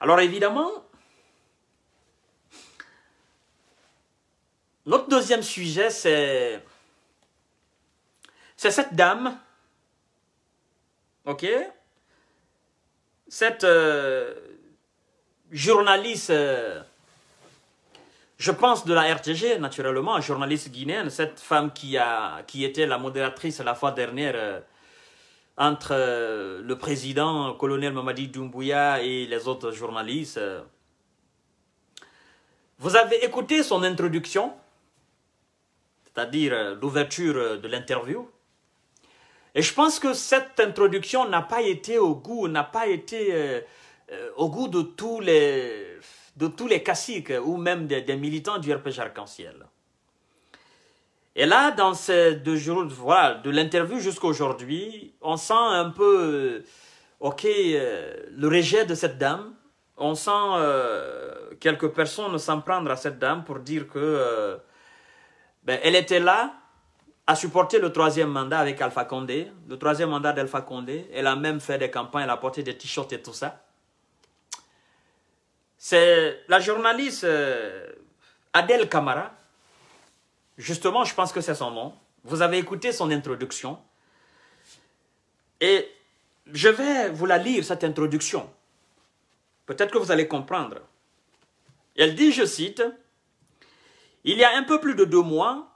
Alors évidemment, notre deuxième sujet, c'est cette dame, ok, cette euh, journaliste, euh, je pense de la RTG naturellement, journaliste guinéenne, cette femme qui, qui était la modératrice la fois dernière. Euh, entre euh, le président, colonel Mamadi Doumbouya, et les autres journalistes. Vous avez écouté son introduction, c'est-à-dire euh, l'ouverture euh, de l'interview. Et je pense que cette introduction n'a pas été au goût, n'a pas été au goût de tous les, de tous les caciques ou même des, des militants du RPG Arc-en-Ciel. Et là, dans ces deux jours, voilà, de l'interview jusqu'à aujourd'hui, on sent un peu, euh, ok, euh, le rejet de cette dame. On sent euh, quelques personnes s'en prendre à cette dame pour dire que ben, elle était là à supporter le troisième mandat avec Alpha Condé, le troisième mandat d'Alpha Condé. Elle a même fait des campagnes, elle a porté des t-shirts et tout ça. C'est la journaliste Adèle Camara Justement, je pense que c'est son nom. Vous avez écouté son introduction. Et je vais vous la lire, cette introduction. Peut-être que vous allez comprendre. Elle dit, je cite, Il y a un peu plus de deux mois,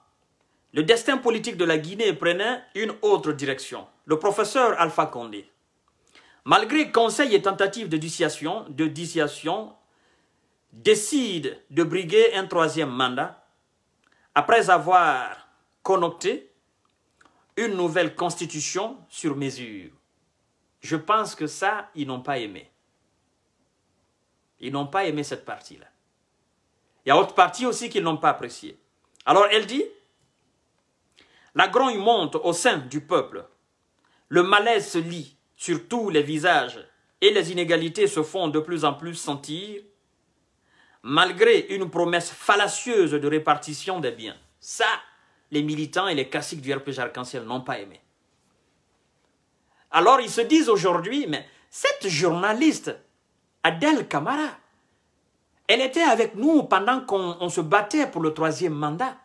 le destin politique de la Guinée prenait une autre direction. Le professeur Alpha Condé, malgré conseils et tentatives de dissuasion, de décide de briguer un troisième mandat après avoir connocté une nouvelle constitution sur mesure, je pense que ça, ils n'ont pas aimé. Ils n'ont pas aimé cette partie-là. Il y a autre partie aussi qu'ils n'ont pas appréciée. Alors elle dit, la grogne monte au sein du peuple, le malaise se lit sur tous les visages et les inégalités se font de plus en plus sentir malgré une promesse fallacieuse de répartition des biens. Ça, les militants et les classiques du RPG Arc-en-Ciel n'ont pas aimé. Alors ils se disent aujourd'hui, mais cette journaliste, Adèle Camara, elle était avec nous pendant qu'on se battait pour le troisième mandat.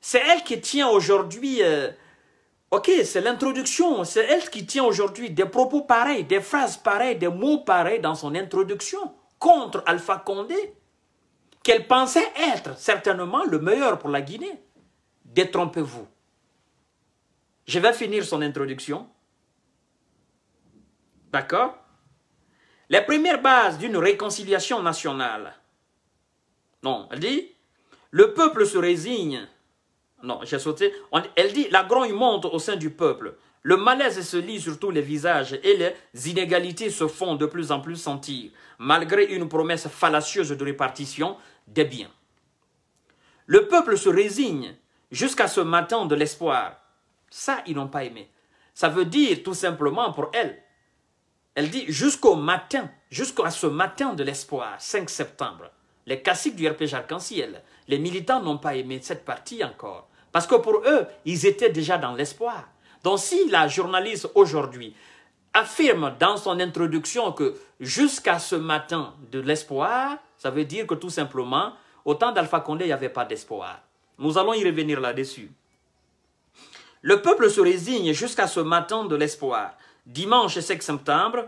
C'est elle qui tient aujourd'hui, euh, ok, c'est l'introduction, c'est elle qui tient aujourd'hui des propos pareils, des phrases pareilles, des mots pareils dans son introduction contre Alpha Condé qu'elle pensait être certainement le meilleur pour la Guinée. Détrompez-vous. Je vais finir son introduction. D'accord Les premières bases d'une réconciliation nationale. Non, elle dit, le peuple se résigne. Non, j'ai sauté. elle dit, la grogne monte au sein du peuple. Le malaise se lit sur tous les visages et les inégalités se font de plus en plus sentir. Malgré une promesse fallacieuse de répartition, des biens. Le peuple se résigne jusqu'à ce matin de l'espoir. Ça, ils n'ont pas aimé. Ça veut dire tout simplement pour elle, elle dit jusqu'au matin, jusqu'à ce matin de l'espoir, 5 septembre, les caciques du RPG Arc-en-Ciel, les militants n'ont pas aimé cette partie encore. Parce que pour eux, ils étaient déjà dans l'espoir. Donc si la journaliste aujourd'hui affirme dans son introduction que jusqu'à ce matin de l'espoir, ça veut dire que tout simplement, au temps d'Alpha Condé, il n'y avait pas d'espoir. Nous allons y revenir là-dessus. Le peuple se résigne jusqu'à ce matin de l'espoir. Dimanche 5 septembre,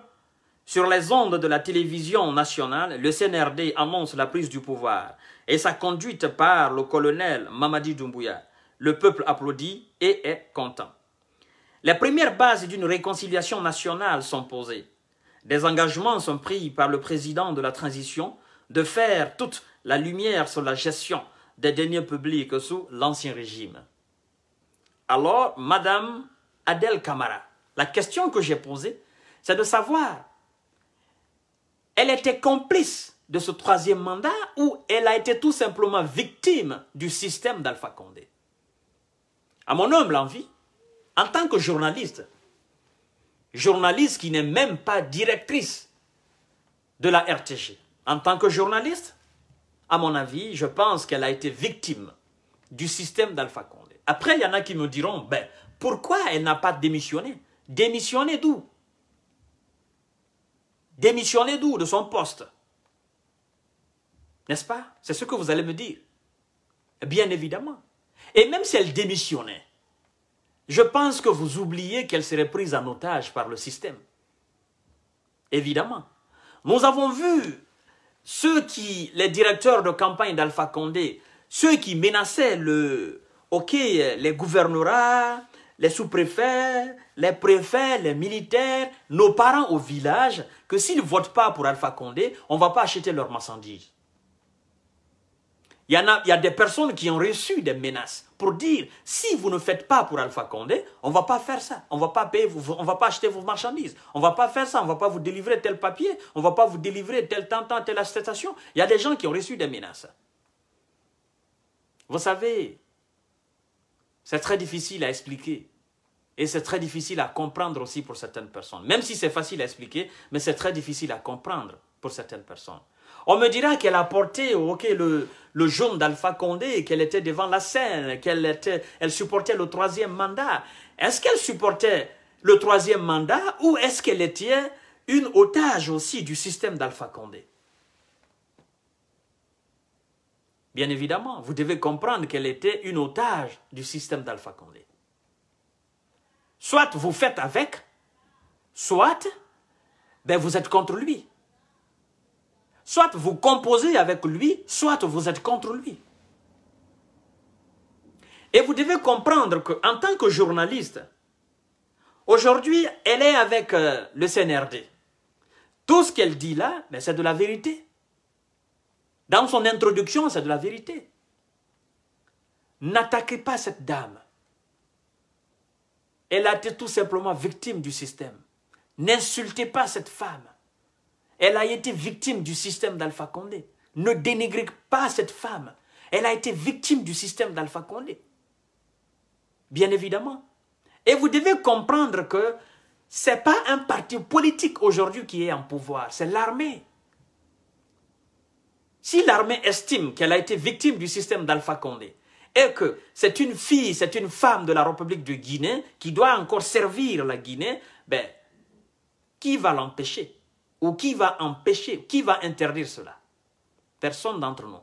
sur les ondes de la télévision nationale, le CNRD annonce la prise du pouvoir et sa conduite par le colonel Mamadi Doumbouya. Le peuple applaudit et est content. Les premières bases d'une réconciliation nationale sont posées. Des engagements sont pris par le président de la transition de faire toute la lumière sur la gestion des deniers publics sous l'Ancien Régime. Alors, Madame Adèle Camara, la question que j'ai posée, c'est de savoir, elle était complice de ce troisième mandat ou elle a été tout simplement victime du système d'Alpha Condé À mon humble envie, en tant que journaliste, journaliste qui n'est même pas directrice de la RTG, en tant que journaliste, à mon avis, je pense qu'elle a été victime du système d'Alpha Condé. Après, il y en a qui me diront, ben, pourquoi elle n'a pas démissionné Démissionné d'où Démissionné d'où De son poste. N'est-ce pas C'est ce que vous allez me dire. Bien évidemment. Et même si elle démissionnait, je pense que vous oubliez qu'elle serait prise en otage par le système. Évidemment. Nous avons vu ceux qui, les directeurs de campagne d'Alpha Condé, ceux qui menaçaient le, ok, les gouverneurs, les sous-préfets, les préfets, les militaires, nos parents au village, que s'ils ne votent pas pour Alpha Condé, on ne va pas acheter leur marchandises. Il y, a, des personnes qui ont reçu des menaces pour dire si vous ne faites pas pour Alpha Condé, on ne va pas faire ça, on ne va pas payer, on va pas acheter vos marchandises, on ne va pas faire ça, on ne va pas vous délivrer tel papier, on ne va pas vous délivrer tel temps, tel telle Il y a des gens qui ont reçu des menaces. Vous savez, c'est très difficile à expliquer. Et c'est très difficile à comprendre aussi pour certaines personnes. Même si c'est facile à expliquer, mais c'est très difficile à comprendre pour certaines personnes. On me dira qu'elle a porté le, jaune d'Alpha Condé, qu'elle était devant la scène, qu'elle elle supportait le troisième mandat. Est-ce qu'elle supportait le troisième mandat ou est-ce qu'elle était une otage aussi du système d'Alpha Condé Bien évidemment, vous devez comprendre qu'elle était une otage du système d'Alpha Condé. Soit vous faites avec, soit ben vous êtes contre lui. Soit vous composez avec lui, soit vous êtes contre lui. Et vous devez comprendre qu'en tant que journaliste, aujourd'hui, elle est avec euh, le CNRD. Tout ce qu'elle dit là, mais c'est de la vérité. Dans son introduction, c'est de la vérité. N'attaquez pas cette dame. Elle a été tout simplement victime du système. N'insultez pas cette femme. Elle a été victime du système d'Alpha Condé. Ne dénigrez pas cette femme. Elle a été victime du système d'Alpha Condé. Bien évidemment. Et vous devez comprendre que ce n'est pas un parti politique aujourd'hui qui est en pouvoir, c'est l'armée. Si l'armée estime qu'elle a été victime du système d'Alpha Condé et que c'est une fille, c'est une femme de la République de Guinée qui doit encore servir la Guinée, ben, qui va l'empêcher ou qui va empêcher, qui va interdire cela Personne d'entre nous.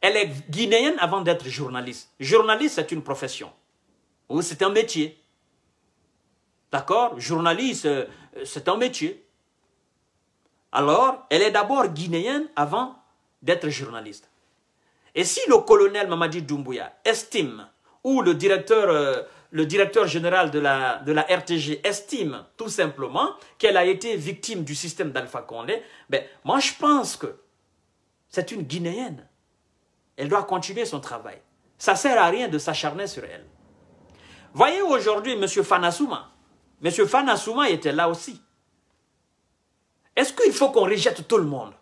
Elle est guinéenne avant d'être journaliste. Journaliste, c'est une profession. Ou c'est un métier. D'accord Journaliste, euh, c'est un métier. Alors, elle est d'abord guinéenne avant d'être journaliste. Et si le colonel Mamadi Doumbouya estime, ou le directeur euh, le directeur général de la, RTG estime tout simplement qu'elle a été victime du système d'Alpha Condé, ben, moi je pense que c'est une Guinéenne. Elle doit continuer son travail. Ça ne sert à rien de s'acharner sur elle. Voyez aujourd'hui M. Fanasuma. M. Fanasuma était là aussi. Est-ce qu'il faut qu'on rejette tout le monde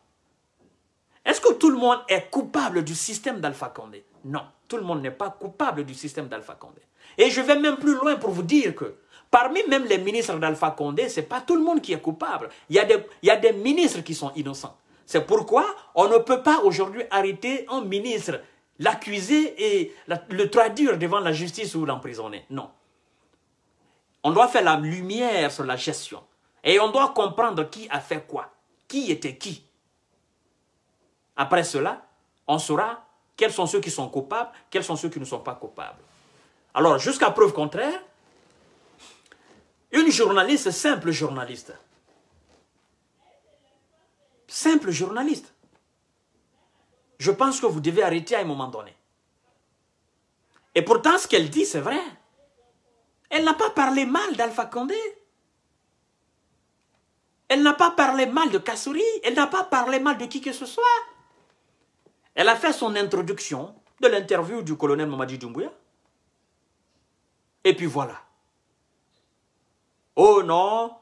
Est-ce que tout le monde est coupable du système d'Alpha Condé non, tout le monde n'est pas coupable du système d'Alpha Condé. Et je vais même plus loin pour vous dire que parmi même les ministres d'Alpha Condé, ce n'est pas tout le monde qui est coupable. Il y a des, ministres qui sont innocents. C'est pourquoi on ne peut pas aujourd'hui arrêter un ministre, l'accuser et le traduire devant la justice ou l'emprisonner. Non. On doit faire la lumière sur la gestion. Et on doit comprendre qui a fait quoi, qui était qui. Après cela, on saura quels sont ceux qui sont coupables, quels sont ceux qui ne sont pas coupables. Alors, jusqu'à preuve contraire, une journaliste, simple journaliste, simple journaliste, je pense que vous devez arrêter à un moment donné. Et pourtant, ce qu'elle dit, c'est vrai. Elle n'a pas parlé mal d'Alpha Condé. Elle n'a pas parlé mal de Kassouri. Elle n'a pas parlé mal de qui que ce soit. Elle a fait son introduction de l'interview du colonel Mamadi Doumbouya. Et puis voilà. Oh non,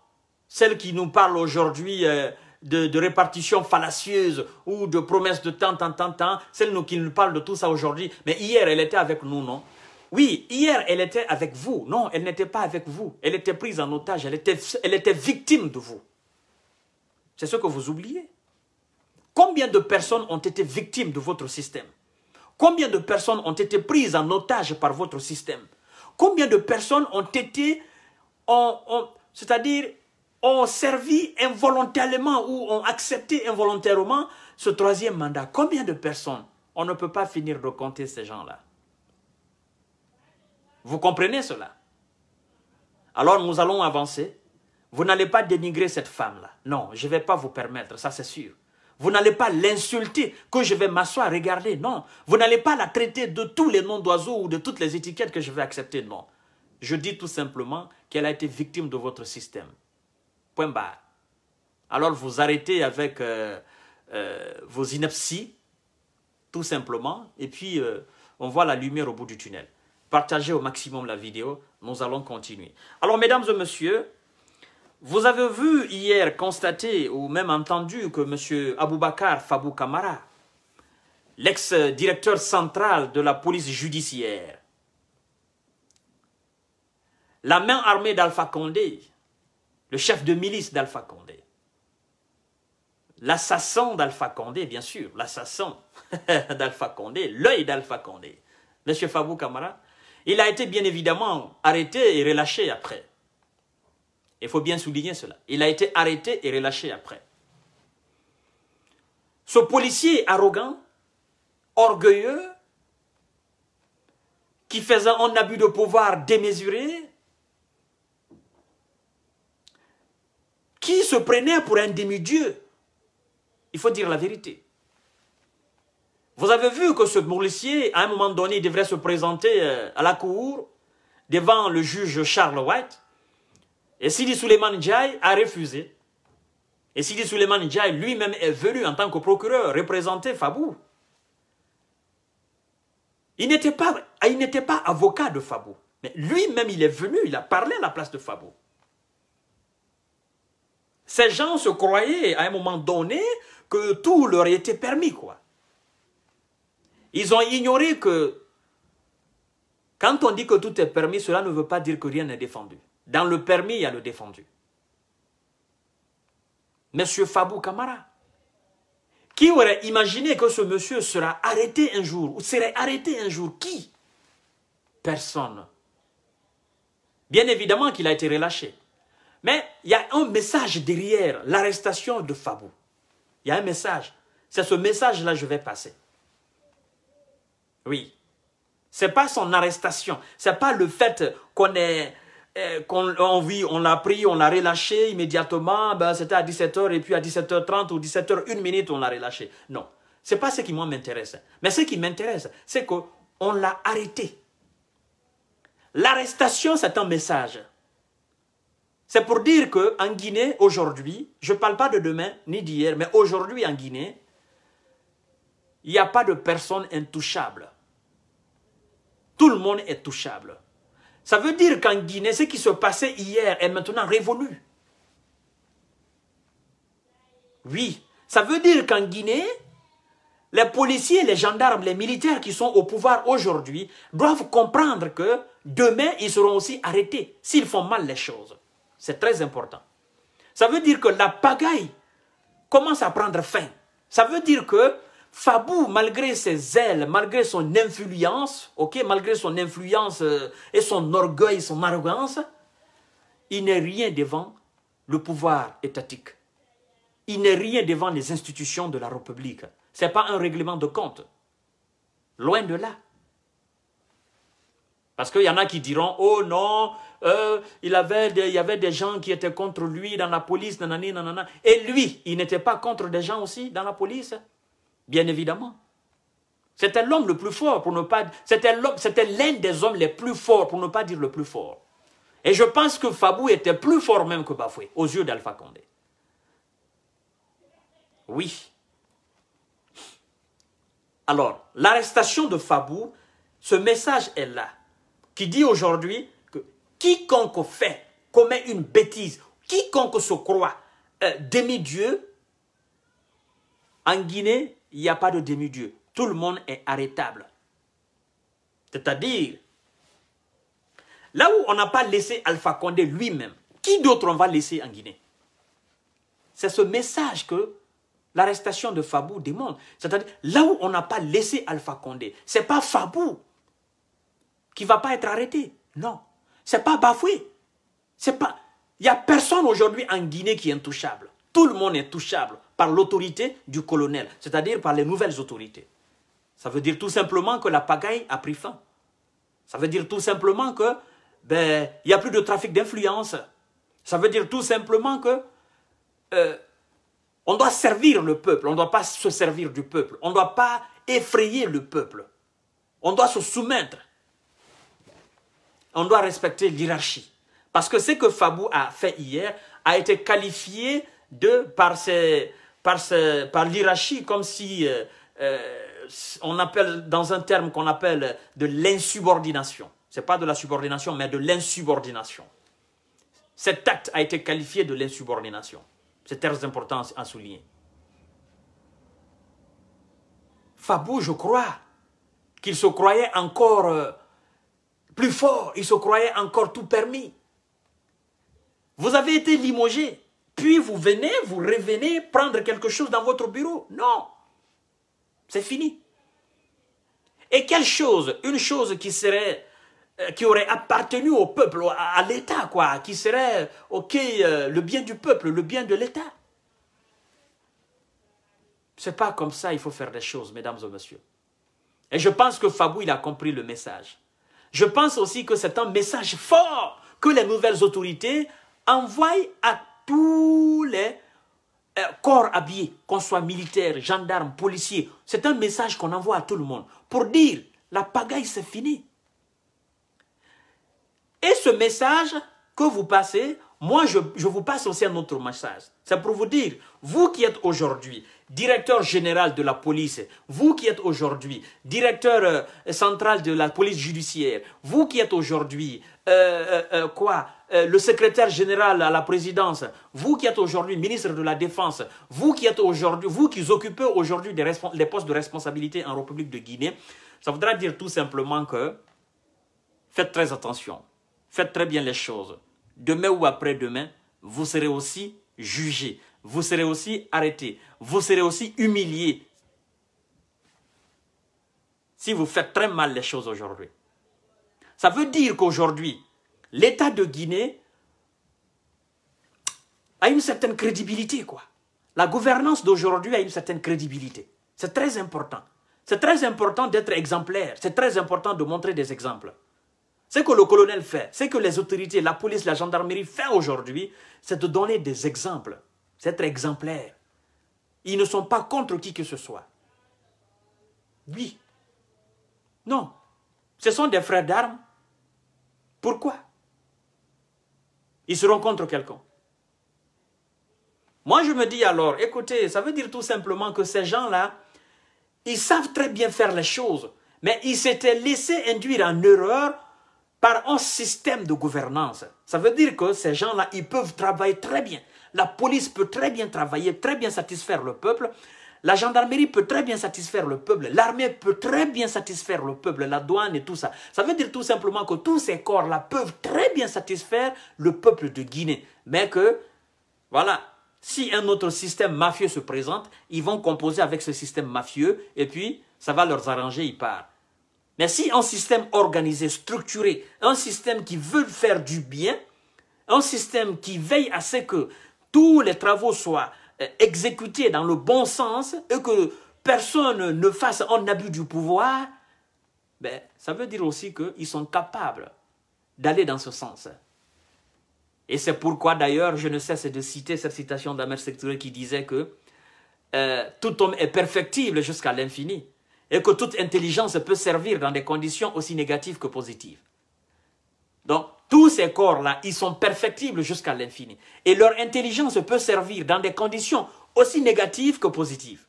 celle qui nous parle aujourd'hui euh, de, répartition fallacieuse ou de promesses de tant, tant, tant, tant, celle qui nous parle de tout ça aujourd'hui. Mais hier, elle était avec nous, non Oui, hier, elle était avec vous. Non, elle n'était pas avec vous. Elle était prise en otage. Elle était, elle était victime de vous. C'est ce que vous oubliez. Combien de personnes ont été victimes de votre système Combien de personnes ont été prises en otage par votre système Combien de personnes ont été, c'est-à-dire, ont servi involontairement ou ont accepté involontairement ce troisième mandat Combien de personnes On ne peut pas finir de compter ces gens-là. Vous comprenez cela Alors nous allons avancer. Vous n'allez pas dénigrer cette femme-là. Non, je ne vais pas vous permettre, ça c'est sûr. Vous n'allez pas l'insulter que je vais m'asseoir, regarder, non. Vous n'allez pas la traiter de tous les noms d'oiseaux ou de toutes les étiquettes que je vais accepter, non. Je dis tout simplement qu'elle a été victime de votre système. Point barre. Alors vous arrêtez avec euh, euh, vos inepties, tout simplement, et puis euh, on voit la lumière au bout du tunnel. Partagez au maximum la vidéo, nous allons continuer. Alors mesdames et messieurs, vous avez vu hier, constater ou même entendu que M. Aboubacar Fabou Kamara, l'ex-directeur central de la police judiciaire, la main armée d'Alpha Condé, le chef de milice d'Alpha Condé, l'assassin d'Alpha Condé, bien sûr, l'assassin d'Alpha Condé, l'œil d'Alpha Condé, M. Fabou Kamara, il a été bien évidemment arrêté et relâché après. Il faut bien souligner cela. Il a été arrêté et relâché après. Ce policier arrogant, orgueilleux, qui faisait un abus de pouvoir démesuré, qui se prenait pour un demi-dieu. Il faut dire la vérité. Vous avez vu que ce policier, à un moment donné, devrait se présenter euh, à la cour devant le juge Charles White et Sidi Suleiman Djaï a refusé. Et Sidi Suleiman Ndiaye lui-même est venu en tant que procureur représenter Fabou. Il n'était pas, il n'était pas avocat de Fabou. Mais lui-même, il est venu, il a parlé à la place de Fabou. Ces gens se croyaient à un moment donné que tout leur était permis, quoi. Ils ont ignoré que quand on dit que tout est permis, cela ne veut pas dire que rien n'est défendu. Dans le permis, il y a le défendu. Monsieur Fabou Kamara, qui aurait imaginé que ce monsieur sera arrêté un jour ou serait arrêté un jour Qui Personne. Bien évidemment qu'il a été relâché. Mais il y a un message derrière l'arrestation de Fabou. Il y a un message. C'est ce message-là que je vais passer. Oui. Ce n'est pas son arrestation. Ce n'est pas le fait qu'on ait euh, qu'on on vit, on l'a pris, on l'a relâché immédiatement, ben c'était à 17h et puis à 17h30 ou 17h, une minute, on l'a relâché. Non, ce n'est pas ce qui m'intéresse. Mais ce qui m'intéresse, c'est qu'on l'a arrêté. L'arrestation, c'est un message. C'est pour dire qu'en Guinée, aujourd'hui, je ne parle pas de demain ni d'hier, mais aujourd'hui en Guinée, il n'y a pas de personne intouchable. Tout le monde est touchable. Ça veut dire qu'en Guinée, ce qui se passait hier est maintenant révolu. Oui, ça veut dire qu'en Guinée, les policiers, les gendarmes, les militaires qui sont au pouvoir aujourd'hui doivent comprendre que demain, ils seront aussi arrêtés s'ils font mal les choses. C'est très important. Ça veut dire que la pagaille commence à prendre fin. Ça veut dire que Fabou, malgré ses ailes, malgré son influence, ok, malgré son influence euh, et son orgueil, son arrogance, il n'est rien devant le pouvoir étatique. Il n'est rien devant les institutions de la République. Ce n'est pas un règlement de compte. Loin de là. Parce qu'il y en a qui diront, oh non, euh, il, il y avait des gens qui étaient contre lui dans la police, nanani, nanana. Et lui, il n'était pas contre des gens aussi dans la police bien évidemment. C'était l'homme le plus fort pour ne pas. C'était l'un des hommes les plus forts pour ne pas dire le plus fort. Et je pense que Fabou était plus fort même que Bafoué aux yeux d'Alpha Condé. Oui. Alors, l'arrestation de Fabou, ce message est là, qui dit aujourd'hui que quiconque fait, commet une bêtise, quiconque se croit euh, demi-dieu, en Guinée, il n'y a pas de demi-dieu. Tout le monde est arrêtable. C'est-à-dire, là où on n'a pas laissé Alpha Condé lui-même, qui d'autre on va laisser en Guinée C'est ce message que l'arrestation de Fabou demande, C'est-à-dire, là où on n'a pas laissé Alpha Condé, ce n'est pas Fabou qui ne va pas être arrêté. Non, ce n'est pas Bafoué. C'est pas... Il n'y a personne aujourd'hui en Guinée qui est intouchable. Tout le monde est touchable l'autorité du colonel, c'est-à-dire par les nouvelles autorités. Ça veut dire tout simplement que la pagaille a pris fin. Ça veut dire tout simplement que ben, il n'y a plus de trafic d'influence. Ça veut dire tout simplement que euh, on doit servir le peuple, on ne doit pas se servir du peuple, on ne doit pas effrayer le peuple. On doit se soumettre. On doit respecter l'hierarchie. Parce que ce que Fabou a fait hier a été qualifié de par ses, par, l'hierarchie, comme si euh, euh, on appelle, dans un terme qu'on appelle de l'insubordination. Ce n'est pas de la subordination, mais de l'insubordination. Cet acte a été qualifié de l'insubordination. C'est très important à souligner. Fabou, je crois qu'il se croyait encore euh, plus fort, il se croyait encore tout permis. Vous avez été limogé puis vous venez, vous revenez prendre quelque chose dans votre bureau. Non, c'est fini. Et quelle chose Une chose qui serait euh, qui aurait appartenu au peuple, à, l'État, quoi, qui serait, ok, euh, le bien du peuple, le bien de l'État. C'est pas comme ça il faut faire des choses, mesdames et messieurs. Et je pense que Fabou, il a compris le message. Je pense aussi que c'est un message fort que les nouvelles autorités envoient à tous les euh, corps habillés, qu'on soit militaire, gendarme, policiers. C'est un message qu'on envoie à tout le monde pour dire la pagaille, c'est fini. Et ce message que vous passez, moi, je vous passe aussi un autre message. C'est pour vous dire, vous qui êtes aujourd'hui directeur général de la police, vous qui êtes aujourd'hui directeur euh, central de la police judiciaire, vous qui êtes aujourd'hui euh, euh, quoi le secrétaire général à la présidence, vous qui êtes aujourd'hui ministre de la Défense, vous qui êtes aujourd'hui, vous qui occupez aujourd'hui des, des, postes de responsabilité en République de Guinée, ça voudra dire tout simplement que faites très attention, faites très bien les choses. Demain ou après-demain, vous serez aussi jugé vous serez aussi arrêté, vous serez aussi humilié Si vous faites très mal les choses aujourd'hui. Ça veut dire qu'aujourd'hui, l'État de Guinée a une certaine crédibilité, quoi. La gouvernance d'aujourd'hui a une certaine crédibilité. C'est très important. C'est très important d'être exemplaire. C'est très important de montrer des exemples. Ce que le colonel fait, ce que les autorités, la police, la gendarmerie font aujourd'hui, c'est de donner des exemples c'est être exemplaire. Ils ne sont pas contre qui que ce soit. Oui. Non. Ce sont des frères d'armes. Pourquoi Ils seront contre quelqu'un. Moi, je me dis alors, écoutez, ça veut dire tout simplement que ces gens-là, ils savent très bien faire les choses, mais ils s'étaient laissés induire en erreur par un système de gouvernance. Ça veut dire que ces gens-là, ils peuvent travailler très bien. La police peut très bien travailler, très bien satisfaire le peuple. La gendarmerie peut très bien satisfaire le peuple. L'armée peut très bien satisfaire le peuple. La douane et tout ça. Ça veut dire tout simplement que tous ces corps-là peuvent très bien satisfaire le peuple de Guinée. Mais que, voilà, si un autre système mafieux se présente, ils vont composer avec ce système mafieux et puis ça va leur arranger, ils partent. Mais si un système organisé, structuré, un système qui veut faire du bien, un système qui veille à ce que tous les travaux soient euh, exécutés dans le bon sens et que personne ne fasse un abus du pouvoir, ben, ça veut dire aussi qu'ils sont capables d'aller dans ce sens. Et c'est pourquoi d'ailleurs, je ne cesse de citer cette citation d'Amer Sectoré qui disait que euh, tout homme est perfectible jusqu'à l'infini et que toute intelligence peut servir dans des conditions aussi négatives que positives. Donc, tous ces corps-là, ils sont perfectibles jusqu'à l'infini. Et leur intelligence peut servir dans des conditions aussi négatives que positives.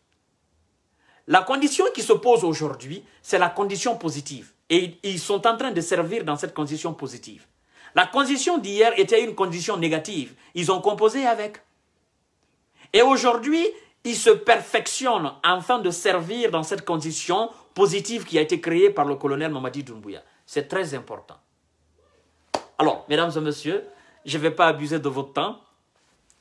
La condition qui se pose aujourd'hui, c'est la condition positive. Et ils sont en train de servir dans cette condition positive. La condition d'hier était une condition négative. Ils ont composé avec. Et aujourd'hui, ils se perfectionnent afin de servir dans cette condition positive qui a été créée par le colonel Mamadi Doumbouya. C'est très important. Alors, mesdames et messieurs, je ne vais pas abuser de votre temps,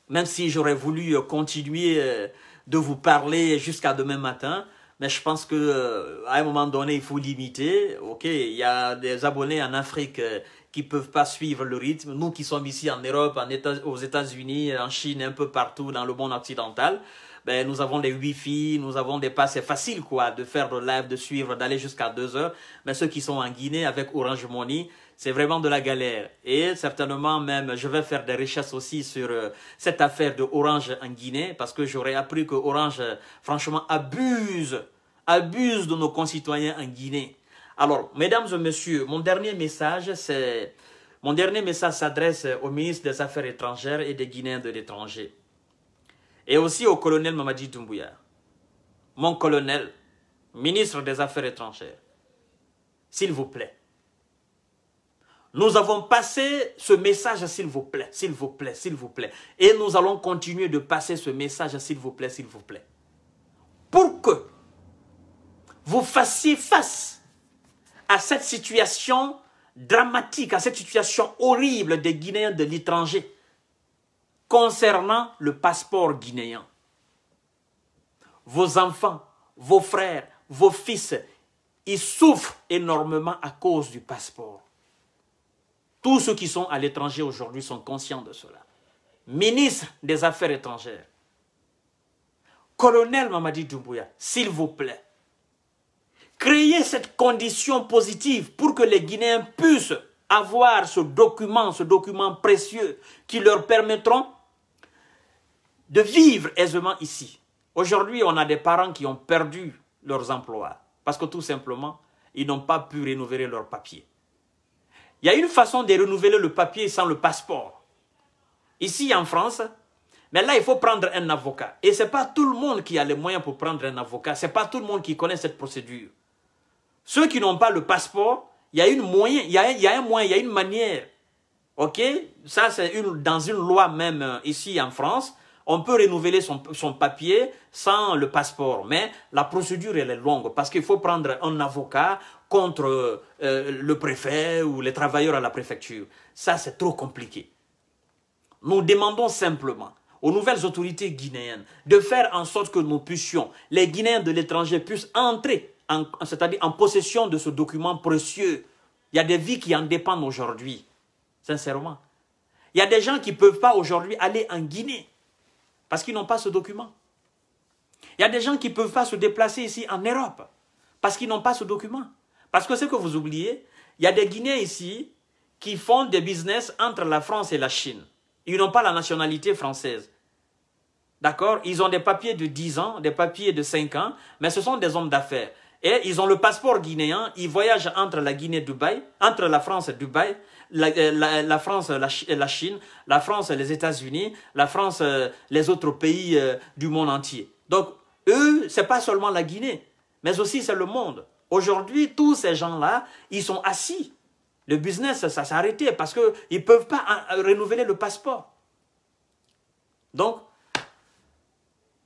même si j'aurais voulu euh, continuer euh, de vous parler jusqu'à demain matin. Mais je pense qu'à euh, un moment donné, il faut limiter. Ok, il y a des abonnés en Afrique qui ne peuvent pas suivre le rythme. Nous qui sommes ici en Europe, aux États-Unis, en Chine, un peu partout dans le monde occidental, ben, nous avons des Wi-Fi, nous avons des passes. faciles, quoi, de faire le live, de suivre, d'aller jusqu'à deux heures. Mais ceux qui sont en Guinée avec Orange Money, c'est vraiment de la galère. Et certainement même, je vais faire des recherches aussi sur euh, cette affaire de Orange en Guinée, parce que j'aurais appris que Orange, euh, franchement, abuse, abuse de nos concitoyens en Guinée. Alors, mesdames et messieurs, mon dernier message, c'est... Mon dernier message s'adresse au ministre des Affaires étrangères et des Guinéens de l'étranger. Et aussi au colonel Mamadi Doumbouya. Mon colonel, ministre des Affaires étrangères, s'il vous plaît, nous avons passé ce message, s'il vous plaît, s'il vous plaît, s'il vous plaît. Et nous allons continuer de passer ce message, s'il vous plaît, s'il vous plaît. Pour que vous fassiez face à cette situation dramatique, à cette situation horrible des Guinéens de l'étranger concernant le passeport guinéen. Vos enfants, vos frères, vos fils, ils souffrent énormément à cause du passeport. Tous ceux qui sont à l'étranger aujourd'hui sont conscients de cela. Ministre des Affaires étrangères, colonel Mamadi Doumbouya, s'il vous plaît, créez cette condition positive pour que les Guinéens puissent avoir ce document, ce document précieux qui leur permettront de vivre aisément ici. Aujourd'hui, on a des parents qui ont perdu leurs emplois parce que tout simplement, ils n'ont pas pu renouveler leurs papiers. Il y a une façon de renouveler le papier sans le passeport. Ici en France, mais là, il faut prendre un avocat. Et ce n'est pas tout le monde qui a les moyens pour prendre un avocat. Ce n'est pas tout le monde qui connaît cette procédure. Ceux qui n'ont pas le passeport, il y a une moyen, il y a, un moyen, il y a une manière. OK Ça, c'est une, dans une loi même euh, ici en France. On peut renouveler son, son papier sans le passeport. Mais la procédure, elle est longue parce qu'il faut prendre un avocat contre euh, le préfet ou les travailleurs à la préfecture. Ça, c'est trop compliqué. Nous demandons simplement aux nouvelles autorités guinéennes de faire en sorte que nous puissions, les Guinéens de l'étranger puissent entrer, c'est-à-dire en possession de ce document précieux. Il y a des vies qui en dépendent aujourd'hui, sincèrement. Il y a des gens qui ne peuvent pas aujourd'hui aller en Guinée parce qu'ils n'ont pas ce document. Il y a des gens qui ne peuvent pas se déplacer ici en Europe parce qu'ils n'ont pas ce document. Parce que ce que vous oubliez, il y a des Guinéens ici qui font des business entre la France et la Chine. Ils n'ont pas la nationalité française. D'accord Ils ont des papiers de 10 ans, des papiers de 5 ans, mais ce sont des hommes d'affaires. Et ils ont le passeport guinéen, ils voyagent entre la Guinée Dubaï, entre la France et Dubaï, la, euh, France et la, Chine, la France et les États-Unis, la France euh, les autres pays euh, du monde entier. Donc, eux, c'est pas seulement la Guinée, mais aussi c'est le monde. Aujourd'hui, tous ces gens-là, ils sont assis. Le business, ça s'est arrêté parce qu'ils ne peuvent pas hein, euh, renouveler le passeport. Donc,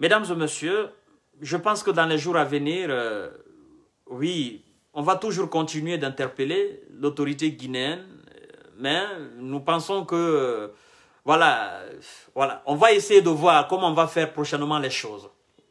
mesdames et messieurs, je pense que dans les jours à venir, euh, oui, on va toujours continuer d'interpeller l'autorité guinéenne, euh, mais nous pensons que, voilà, voilà, on va essayer de voir comment on va faire prochainement les choses.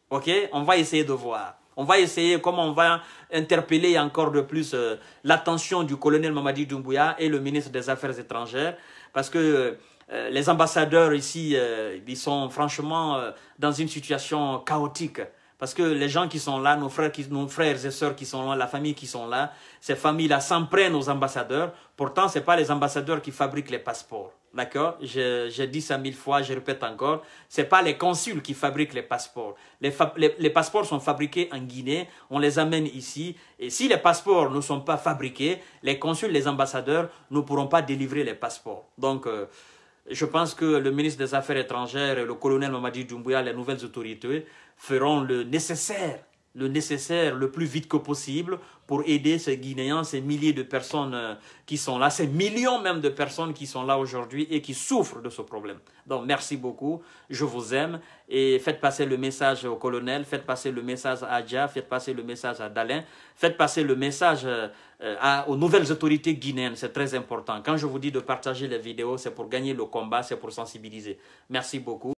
OK On va essayer de voir. On va essayer comment on va interpeller encore de plus euh, l'attention du colonel Mamadi Doumbouya et le ministre des Affaires étrangères. Parce que euh, les ambassadeurs ici, euh, ils sont franchement dans une situation chaotique. Parce que les gens qui sont là, nos frères, nos frères et sœurs qui sont là, la famille qui sont là, ces familles-là s'en prennent aux ambassadeurs. Pourtant, ce n'est pas les ambassadeurs qui fabriquent les passeports. D'accord J'ai dit ça mille fois, je répète encore. Ce n'est pas les consuls qui fabriquent les passeports. Les, passeports sont fabriqués en Guinée, on les amène ici. Et si les passeports ne sont pas fabriqués, les consuls, les ambassadeurs ne pourront pas délivrer les passeports. Donc, euh, je pense que le ministre des Affaires étrangères et le colonel Mamadi Doumbouya, les nouvelles autorités, feront le nécessaire, le nécessaire le plus vite que possible pour aider ces Guinéens, ces milliers de personnes euh, qui sont là, ces millions même de personnes qui sont là aujourd'hui et qui souffrent de ce problème. Donc merci beaucoup, je vous aime et faites passer le message au colonel, faites passer le message à Dia, faites passer le message à Dalin, faites passer le message euh, aux nouvelles autorités guinéennes, c'est très important. Quand je vous dis de partager les vidéos, c'est pour gagner le combat, c'est pour sensibiliser. Merci beaucoup.